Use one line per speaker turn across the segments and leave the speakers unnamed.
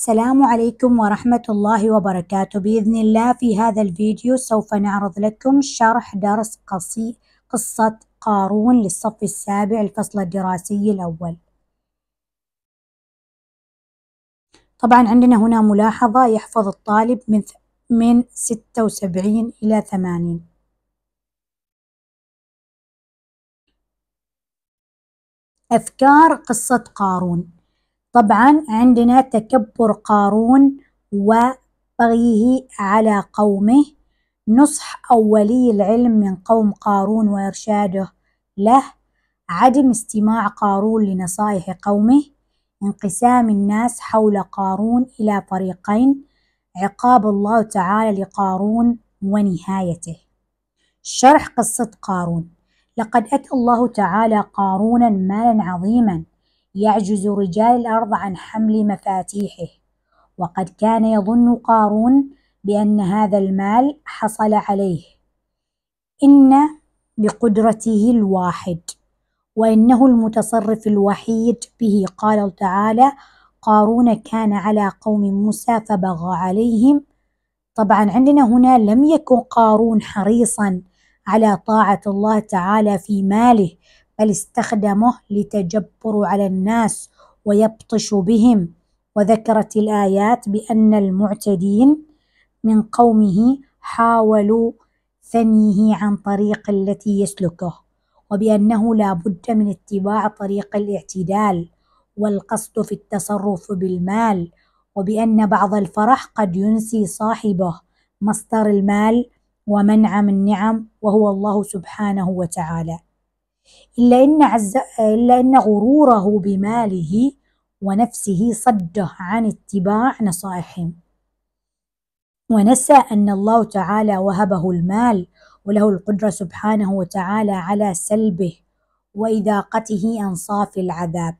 السلام عليكم ورحمة الله وبركاته بإذن الله في هذا الفيديو سوف نعرض لكم شرح درس قصي قصة قارون للصف السابع الفصل الدراسي الأول طبعا عندنا هنا ملاحظة يحفظ الطالب من من 76 إلى 80 أذكار قصة قارون طبعا عندنا تكبر قارون وبغيه على قومه نصح أولي العلم من قوم قارون وإرشاده له عدم استماع قارون لنصائح قومه انقسام الناس حول قارون إلى فريقين عقاب الله تعالى لقارون ونهايته شرح قصة قارون لقد أتى الله تعالى قارونا مالا عظيما يعجز رجال الأرض عن حمل مفاتيحه وقد كان يظن قارون بأن هذا المال حصل عليه إن بقدرته الواحد وإنه المتصرف الوحيد به قال تعالى قارون كان على قوم موسى فبغى عليهم طبعا عندنا هنا لم يكن قارون حريصا على طاعة الله تعالى في ماله بل استخدمه لتجبر على الناس ويبطش بهم وذكرت الآيات بأن المعتدين من قومه حاولوا ثنيه عن طريق التي يسلكه وبأنه لا بد من اتباع طريق الاعتدال والقصد في التصرف بالمال وبأن بعض الفرح قد ينسي صاحبه مصدر المال ومنعم النعم وهو الله سبحانه وتعالى إلا إن, عز إلا إن غروره بماله ونفسه صده عن اتباع نصائحهم ونسى أن الله تعالى وهبه المال وله القدرة سبحانه وتعالى على سلبه وإذاقته أنصاف العذاب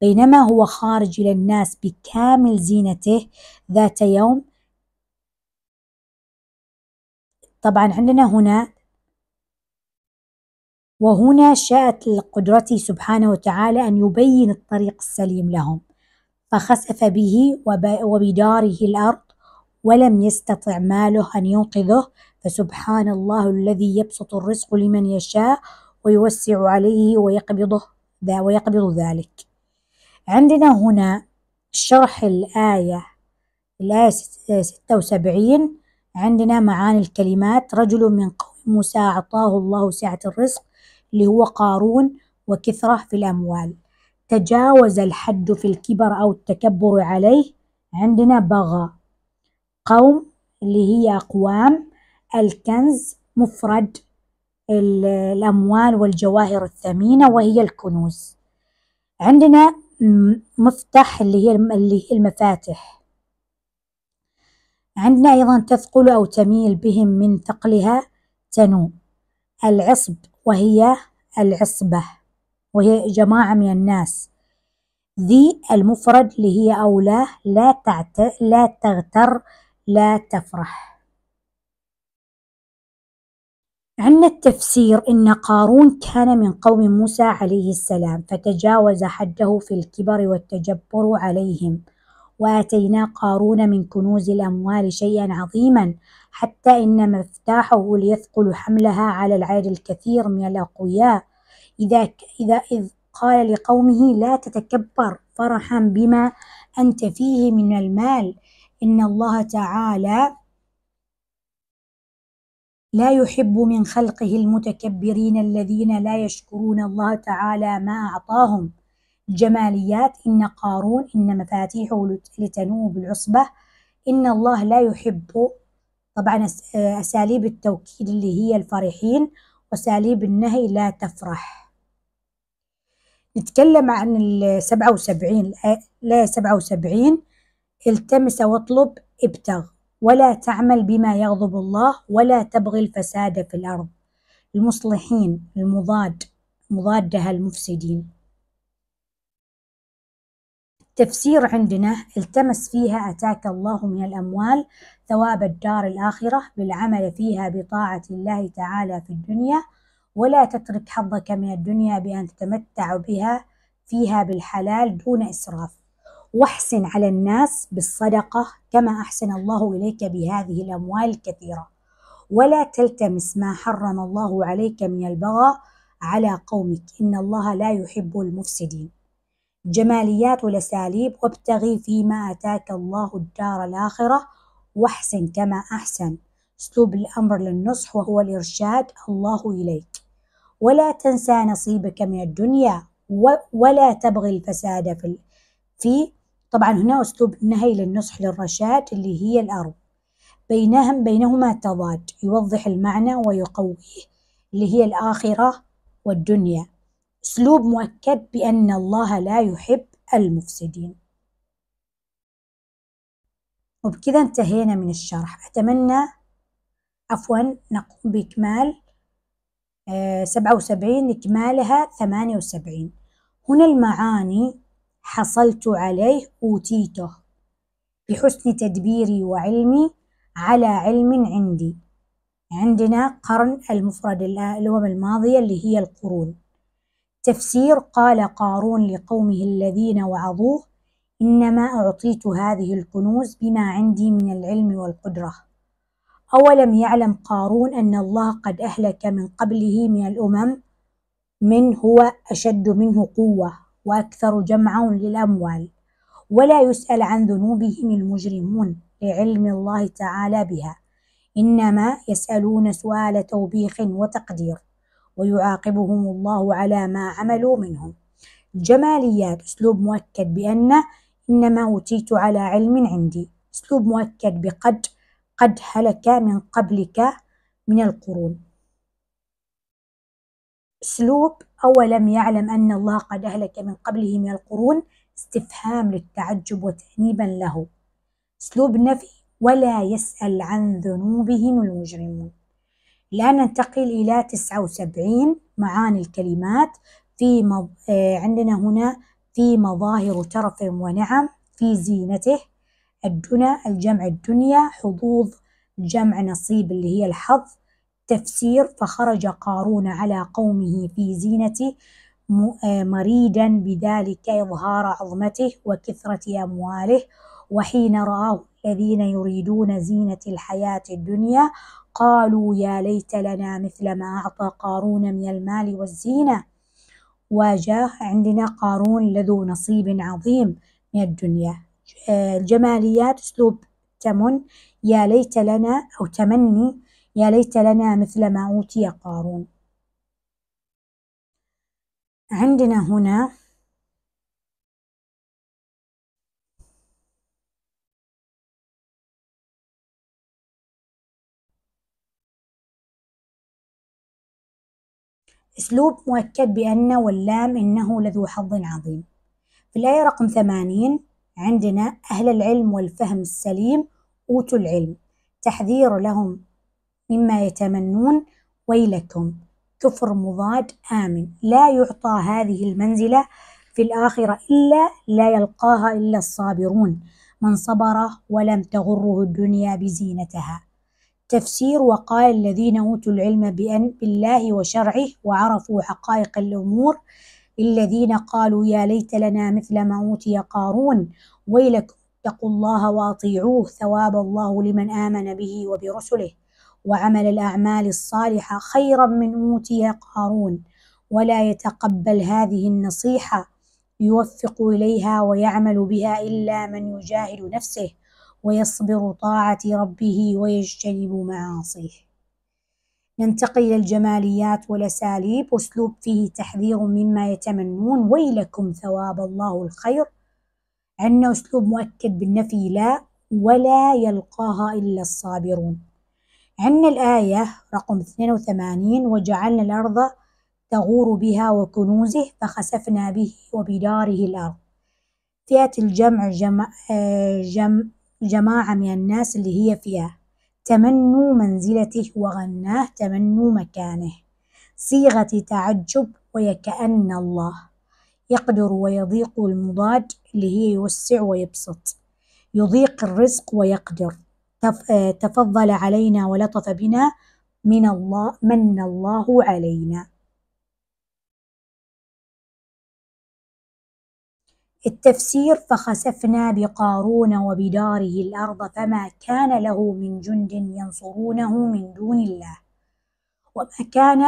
بينما هو خارج إلى الناس بكامل زينته ذات يوم طبعا عندنا هنا وهنا شاءت لقدرته سبحانه وتعالى أن يبين الطريق السليم لهم فخسف به وبداره الأرض ولم يستطع ماله أن ينقذه فسبحان الله الذي يبسط الرزق لمن يشاء ويوسع عليه ويقبضه ذا ويقبض ذلك عندنا هنا شرح الآية الآية 76 عندنا معاني الكلمات رجل من قوم موسى أعطاه الله سعة الرزق اللي هو قارون وكثرة في الأموال تجاوز الحد في الكبر أو التكبر عليه عندنا بغى قوم اللي هي أقوام الكنز مفرد الأموال والجواهر الثمينة وهي الكنوز عندنا مفتح اللي هي اللي هي المفاتح عندنا أيضا تثقل أو تميل بهم من ثقلها تنو العصب وهي العصبة وهي جماعة من الناس ذي المفرد اللي هي أولى لا تعت لا تغتر لا تفرح عندنا التفسير إن قارون كان من قوم موسى عليه السلام فتجاوز حده في الكبر والتجبر عليهم وآتينا قارون من كنوز الأموال شيئا عظيما حتى إن مفتاحه ليثقل حملها على العير الكثير من الأقوياء إذا إذا إذ قال لقومه لا تتكبر فرحا بما أنت فيه من المال إن الله تعالى لا يحب من خلقه المتكبرين الذين لا يشكرون الله تعالى ما أعطاهم الجماليات إن قارون إن مفاتيحه لتنوب العصبة إن الله لا يحب طبعا آه، أساليب التوكيد اللي هي الفرحين وأساليب النهي لا تفرح نتكلم عن السبعة وسبعين لا سبعة وسبعين التمس واطلب ابتغ ولا تعمل بما يغضب الله ولا تبغي الفساد في الأرض المصلحين المضاد مضادها المفسدين التفسير عندنا التمس فيها أتاك الله من الأموال ثواب الدار الآخرة بالعمل فيها بطاعة الله تعالى في الدنيا ولا تترك حظك من الدنيا بأن تتمتع بها فيها بالحلال دون إسراف واحسن على الناس بالصدقة كما أحسن الله إليك بهذه الأموال الكثيرة ولا تلتمس ما حرم الله عليك من البغى على قومك إن الله لا يحب المفسدين جماليات الأساليب وابتغي فيما أتاك الله الدار الآخرة واحسن كما أحسن أسلوب الأمر للنصح وهو الإرشاد الله إليك ولا تنسى نصيبك من الدنيا ولا تبغي الفساد في في طبعا هنا أسلوب نهي للنصح للرشاد اللي هي الأرض بينهم بينهما تضاد يوضح المعنى ويقويه اللي هي الآخرة والدنيا أسلوب مؤكد بأن الله لا يحب المفسدين وبكذا انتهينا من الشرح أتمنى عفوا نقوم بإكمال آه، سبعة وسبعين إكمالها ثمانية وسبعين هنا المعاني حصلت عليه أوتيته بحسن تدبيري وعلمي على علم عندي عندنا قرن المفرد الأمم الماضية اللي هي القرون تفسير قال قارون لقومه الذين وعظوه إنما أعطيت هذه الكنوز بما عندي من العلم والقدرة أولم يعلم قارون أن الله قد أهلك من قبله من الأمم من هو أشد منه قوة وأكثر جمعا للأموال ولا يسأل عن ذنوبهم المجرمون لعلم الله تعالى بها إنما يسألون سؤال توبيخ وتقدير ويعاقبهم الله على ما عملوا منهم جماليات أسلوب مؤكد بأن إنما أوتيت على علم عندي أسلوب مؤكد بقد قد هلك من قبلك من القرون أسلوب أولم يعلم أن الله قد أهلك من قبله من القرون استفهام للتعجب وتأنيبا له أسلوب نفي ولا يسأل عن ذنوبهم المجرمون الآن ننتقل إلى 79 معاني الكلمات في مض... آه، عندنا هنا في مظاهر ترف ونعم في زينته الدنا الجمع الدنيا حظوظ جمع نصيب اللي هي الحظ تفسير فخرج قارون على قومه في زينته آه، مريدا بذلك إظهار عظمته وكثرة أمواله وحين رآه الذين يريدون زينة الحياة الدنيا قالوا يا ليت لنا مثل ما أعطى قارون من المال والزينة وجاه عندنا قارون لذو نصيب عظيم من الدنيا الجماليات أسلوب تمن يا ليت لنا أو تمني يا ليت لنا مثل ما أوتي قارون عندنا هنا أسلوب مؤكد بأن واللام إنه لذو حظ عظيم في الآية رقم ثمانين عندنا أهل العلم والفهم السليم أوتوا العلم تحذير لهم مما يتمنون ويلكم كفر مضاد آمن لا يعطى هذه المنزلة في الآخرة إلا لا يلقاها إلا الصابرون من صبر ولم تغره الدنيا بزينتها تفسير وقال الذين أوتوا العلم بأن بالله وشرعه وعرفوا حقائق الأمور الذين قالوا يا ليت لنا مثل ما أوتي قارون ويلكم اتقوا الله وأطيعوه ثواب الله لمن آمن به وبرسله وعمل الأعمال الصالحة خيرا من أوتي قارون ولا يتقبل هذه النصيحة يوفق إليها ويعمل بها إلا من يجاهد نفسه ويصبر طاعة ربه ويجتنب معاصيه ننتقل إلى الجماليات والأساليب أسلوب فيه تحذير مما يتمنون ويلكم ثواب الله الخير عندنا أسلوب مؤكد بالنفي لا ولا يلقاها إلا الصابرون عندنا الآية رقم 82 وجعلنا الأرض تغور بها وكنوزه فخسفنا به وبداره الأرض فئة الجمع جم... آه، جم... جماعة من الناس اللي هي فيها تمنوا منزلته وغناه تمنوا مكانه صيغة تعجب ويكأن الله يقدر ويضيق المضاد اللي هي يوسع ويبسط يضيق الرزق ويقدر تفضل علينا ولطف بنا من الله من الله علينا التفسير فخسفنا بقارون وبداره الارض فما كان له من جند ينصرونه من دون الله وما كان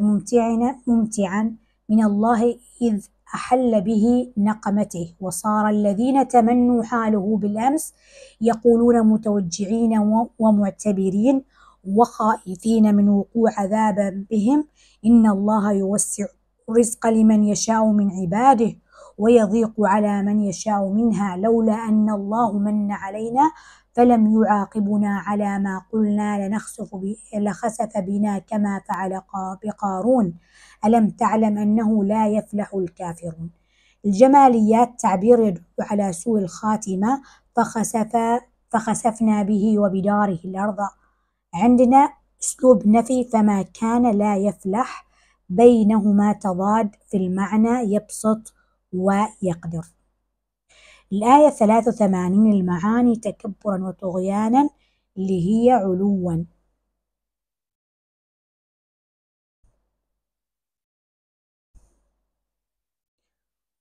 ممتعنا ممتعا من الله اذ احل به نقمته وصار الذين تمنوا حاله بالامس يقولون متوجعين ومعتبرين وخائفين من وقوع عذاب بهم ان الله يوسع الرزق لمن يشاء من عباده ويضيق على من يشاء منها لولا أن الله من علينا فلم يعاقبنا على ما قلنا لنخسف لخسف بنا كما فعل بقارون ألم تعلم أنه لا يفلح الكافرون الجماليات تعبير يدل على سوء الخاتمة فخسف فخسفنا به وبداره الأرض عندنا أسلوب نفي فما كان لا يفلح بينهما تضاد في المعنى يبسط ويقدر الآية 83 المعاني تكبرا وطغيانا اللي هي علوا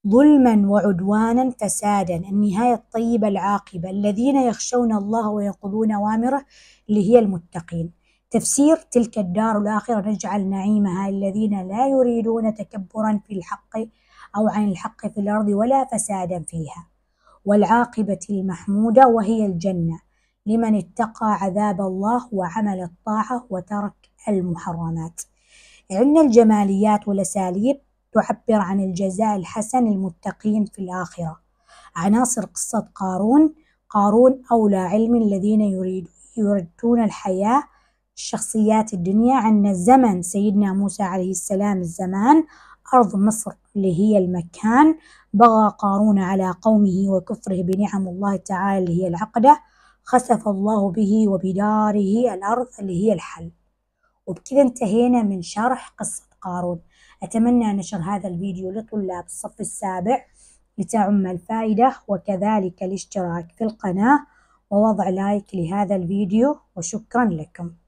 ظلما وعدوانا فسادا النهاية الطيبة العاقبة الذين يخشون الله وينقضون أوامره اللي هي المتقين تفسير تلك الدار الآخرة نجعل نعيمها الذين لا يريدون تكبرا في الحق أو عن الحق في الأرض ولا فسادا فيها والعاقبة المحمودة وهي الجنة لمن اتقى عذاب الله وعمل الطاعة وترك المحرمات عندنا الجماليات والأساليب تعبر عن الجزاء الحسن للمتقين في الآخرة عناصر قصة قارون قارون أولى علم الذين يريد يردون الحياة شخصيات الدنيا عندنا الزمن سيدنا موسى عليه السلام الزمان أرض مصر اللي هي المكان بغى قارون على قومه وكفره بنعم الله تعالى اللي هي العقدة خسف الله به وبداره الأرض اللي هي الحل وبكذا انتهينا من شرح قصة قارون أتمنى نشر هذا الفيديو لطلاب الصف السابع لتعم الفائدة وكذلك الاشتراك في القناة ووضع لايك لهذا الفيديو وشكرا لكم